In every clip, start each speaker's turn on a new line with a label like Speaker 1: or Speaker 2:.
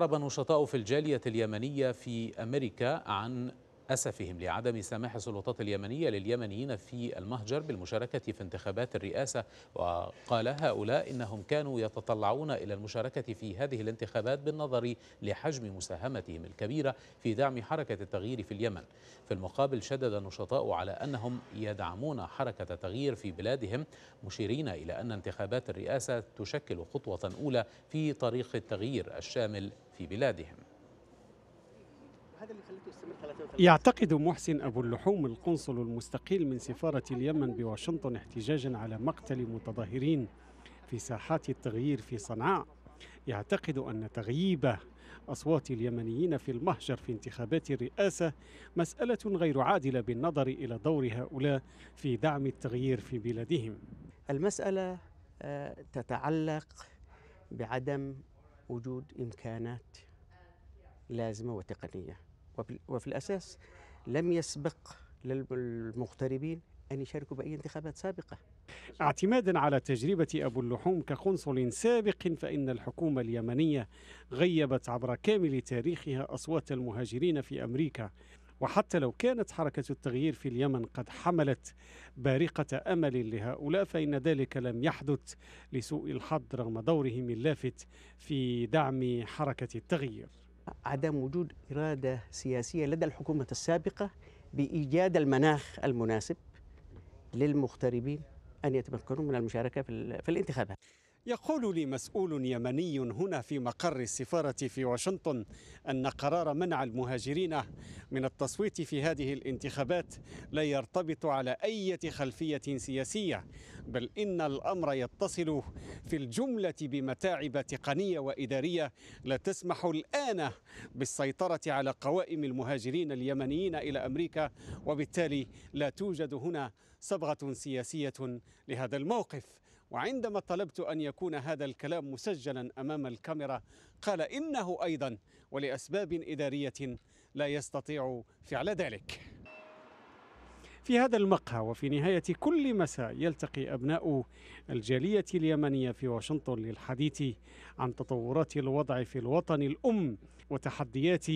Speaker 1: أعرب نشطاء في الجالية اليمنية في أمريكا عن أسفهم لعدم سماح السلطات اليمنية لليمنيين في المهجر بالمشاركة في انتخابات الرئاسة وقال هؤلاء إنهم كانوا يتطلعون إلى المشاركة في هذه الانتخابات بالنظر لحجم مساهمتهم الكبيرة في دعم حركة التغيير في اليمن في المقابل شدد النشطاء على أنهم يدعمون حركة التغيير في بلادهم مشيرين إلى أن انتخابات الرئاسة تشكل خطوة أولى في طريق التغيير الشامل في بلادهم
Speaker 2: هذا اللي يستمر يعتقد
Speaker 3: محسن أبو اللحوم القنصل المستقيل من سفارة اليمن بواشنطن احتجاجا على مقتل متظاهرين في ساحات التغيير في صنعاء يعتقد أن تغييب أصوات اليمنيين في المهجر في انتخابات الرئاسة مسألة غير عادلة بالنظر إلى دور هؤلاء في دعم التغيير في بلادهم المسألة
Speaker 2: آه، تتعلق بعدم وجود إمكانات لازمة وتقنية وفي, وفي الأساس لم يسبق
Speaker 3: للمغتربين
Speaker 2: أن يشاركوا بأي انتخابات
Speaker 3: سابقة اعتمادا على تجربة أبو اللحوم كقنصل سابق فإن الحكومة اليمنية غيبت عبر كامل تاريخها أصوات المهاجرين في أمريكا وحتى لو كانت حركة التغيير في اليمن قد حملت بارقة أمل لهؤلاء فإن ذلك لم يحدث لسوء الحظ رغم دورهم اللافت في دعم حركة التغيير عدم وجود إرادة سياسية لدى الحكومة السابقة
Speaker 2: بإيجاد المناخ المناسب للمغتربين أن يتمكنوا من المشاركة
Speaker 3: في الانتخابات يقول لي مسؤول يمني هنا في مقر السفارة في واشنطن أن قرار منع المهاجرين من التصويت في هذه الانتخابات لا يرتبط على أي خلفية سياسية بل إن الأمر يتصل في الجملة بمتاعب تقنية وإدارية لا تسمح الآن بالسيطرة على قوائم المهاجرين اليمنيين إلى أمريكا وبالتالي لا توجد هنا صبغة سياسية لهذا الموقف وعندما طلبت أن يكون هذا الكلام مسجلا أمام الكاميرا قال إنه أيضا ولأسباب إدارية لا يستطيع فعل ذلك في هذا المقهى وفي نهاية كل مساء يلتقي أبناء الجالية اليمنية في واشنطن للحديث عن تطورات الوضع في الوطن الأم وتحديات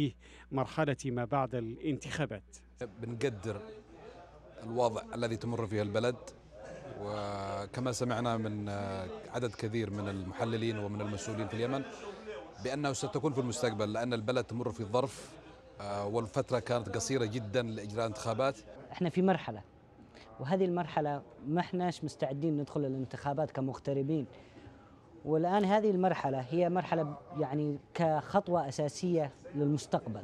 Speaker 3: مرحلة ما بعد الانتخابات
Speaker 1: بنقدر الوضع الذي تمر فيه البلد وكما سمعنا من آه، عدد كثير من المحللين ومن المسؤولين في اليمن بأنه ستكون في المستقبل لأن البلد تمر في ظرف آه، والفترة كانت قصيرة جدا لإجراء انتخابات احنا في مرحلة وهذه المرحلة ما احناش مستعدين ندخل الانتخابات كمغتربين والآن هذه المرحلة هي مرحلة يعني كخطوة أساسية للمستقبل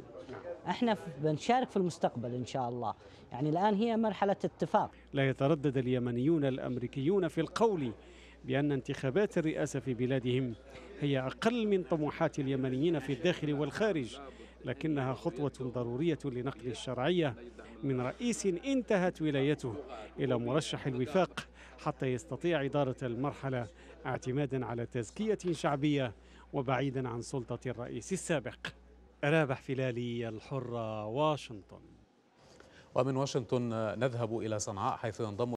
Speaker 1: احنا بنشارك في المستقبل ان شاء الله يعني الان هي مرحله اتفاق
Speaker 3: لا يتردد اليمنيون الامريكيون في القول بان انتخابات الرئاسه في بلادهم هي اقل من طموحات اليمنيين في الداخل والخارج لكنها خطوة ضرورية لنقل الشرعية من رئيس انتهت ولايته إلى مرشح الوفاق حتى يستطيع إدارة المرحلة اعتمادا على تزكية شعبية وبعيدا عن سلطة الرئيس
Speaker 1: السابق رابح هلالي الحرة واشنطن ومن واشنطن نذهب إلى صنعاء حيث ينضم